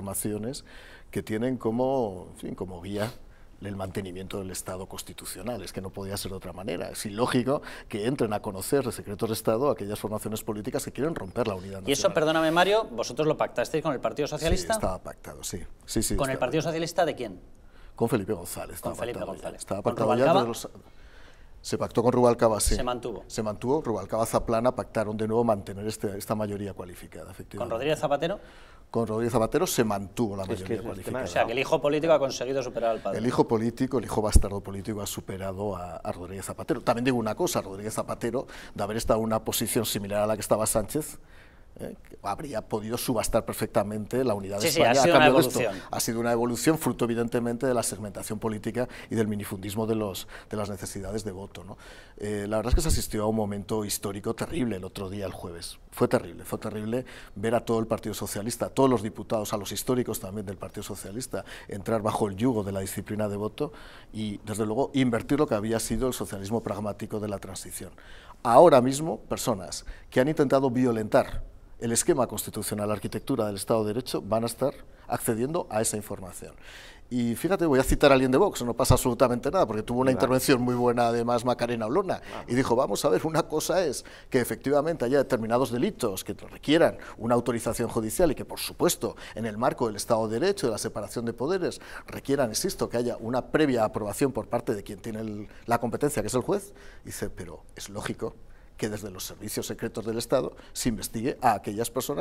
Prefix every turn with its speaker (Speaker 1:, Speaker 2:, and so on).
Speaker 1: formaciones que tienen como, como guía el mantenimiento del Estado constitucional. Es que no podía ser de otra manera. Es ilógico que entren a conocer de secretos de Estado aquellas formaciones políticas que quieren romper la unidad
Speaker 2: Y eso, perdóname Mario, vosotros lo pactasteis con el Partido Socialista. estaba
Speaker 1: pactado, sí. ¿Con el Partido
Speaker 2: Socialista de quién?
Speaker 1: Con Felipe González. Con Felipe González. Estaba pactado Se pactó con Rubalcaba, sí. Se mantuvo. Se mantuvo. Rubalcaba Zaplana pactaron de nuevo mantener este, esta mayoría cualificada, efectivamente. ¿Con Rodríguez Zapatero? con Rodríguez Zapatero se mantuvo la mayoría política. o sea,
Speaker 2: que el hijo político ha conseguido superar al padre. El hijo
Speaker 1: político, el hijo bastardo político ha superado a, a Rodríguez Zapatero. También digo una cosa, Rodríguez Zapatero, de haber estado en una posición similar a la que estaba Sánchez, eh, habría podido subastar perfectamente la unidad de España ha sido a cambio una evolución. de Ha sido una evolución fruto evidentemente de la segmentación política y del minifundismo de, los, de las necesidades de voto. Eh, la verdad es que se asistió a un momento histórico terrible el otro día, el jueves. Fue terrible, fue terrible ver a todo el Partido Socialista, a todos los diputados, a los históricos también del Partido Socialista, entrar bajo el yugo de la disciplina de voto y, desde luego, invertir lo que había sido el socialismo pragmático de la transición. Ahora mismo, personas que han intentado violentar el esquema constitucional, la arquitectura del Estado de Derecho, van a estar accediendo a esa información. Y fíjate, voy a citar a alguien de Vox, no pasa absolutamente nada, porque tuvo una intervención muy buena, además, Macarena Olona, y dijo, vamos a ver, una cosa es que efectivamente haya determinados delitos que requieran una autorización judicial y que, por supuesto, en el marco del Estado de Derecho, de la separación de poderes, requieran, insisto, que haya una previa aprobación por parte de quien tiene la competencia, que es el juez. dice, pero es lógico que desde los servicios secretos del Estado se investigue a aquellas personas